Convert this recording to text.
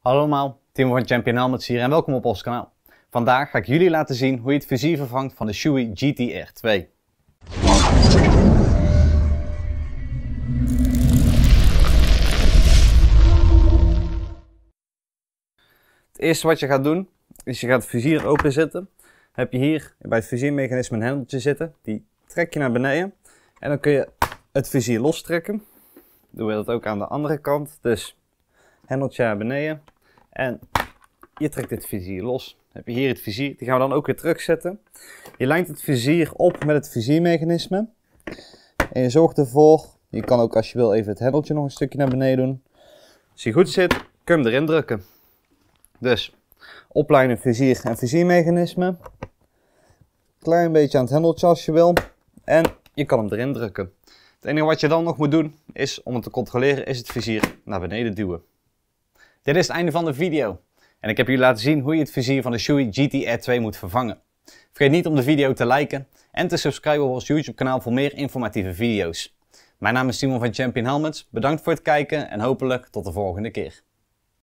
Hallo allemaal, Tim van Champion Helmets hier en welkom op ons kanaal. Vandaag ga ik jullie laten zien hoe je het vizier vervangt van de Shui GTR 2. Het eerste wat je gaat doen, is je gaat het vizier openzetten. Heb je hier bij het viziermechanisme een hendeltje zitten, die trek je naar beneden. En dan kun je het vizier lostrekken. Doen we dat ook aan de andere kant, dus hendeltje naar beneden. En je trekt dit vizier los. Dan heb je hier het vizier, die gaan we dan ook weer terugzetten. Je lijnt het vizier op met het viziermechanisme. En je zorgt ervoor, je kan ook als je wil even het hendeltje nog een stukje naar beneden doen. Als hij goed zit, kun je hem erin drukken. Dus, oplijnen vizier en viziermechanisme. Klein beetje aan het hendeltje als je wil. En je kan hem erin drukken. Het enige wat je dan nog moet doen, is om het te controleren, is het vizier naar beneden duwen. Dit is het einde van de video. En ik heb jullie laten zien hoe je het vizier van de Shui GT-R 2 moet vervangen. Vergeet niet om de video te liken en te subscriben op ons YouTube kanaal voor meer informatieve video's. Mijn naam is Simon van Champion Helmets, bedankt voor het kijken en hopelijk tot de volgende keer.